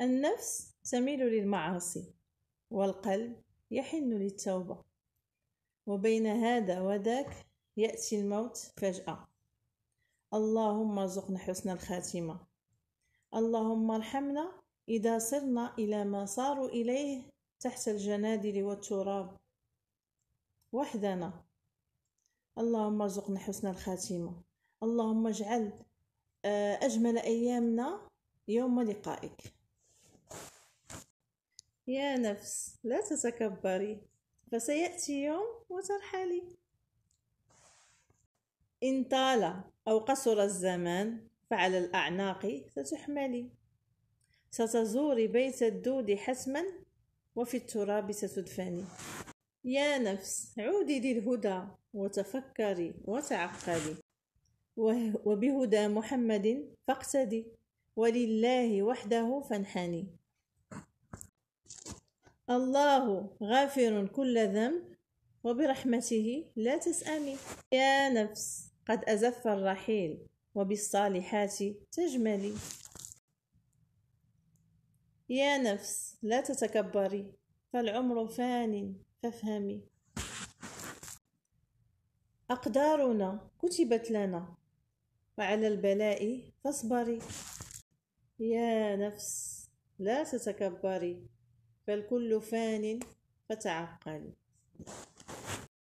النفس تميل للمعاصي والقلب يحن للتوبة وبين هذا وذاك يأتي الموت فجأة اللهم ارزقنا حسن الخاتمة اللهم ارحمنا إذا صرنا إلى ما صاروا إليه تحت الجنادل والتراب وحدنا اللهم ارزقنا حسن الخاتمة اللهم اجعل آه، أجمل أيامنا يوم لقائك يا نفس لا تتكبري فسيأتي يوم وترحلي إن طال أو قصر الزمان فعلى الأعناق ستحملي ستزوري بيت الدود حتما وفي التراب ستدفني يا نفس عودي للهدى وتفكري وتعقلي وبهدى محمد فاقتدي ولله وحده فانحني الله غافر كل ذنب وبرحمته لا تسأمي يا نفس قد أزف الرحيل وبالصالحات تجملي يا نفس لا تتكبري فالعمر فان فافهمي أقدارنا كتبت لنا وعلى البلاء فاصبري يا نفس لا تتكبري بل كل فان فتعقل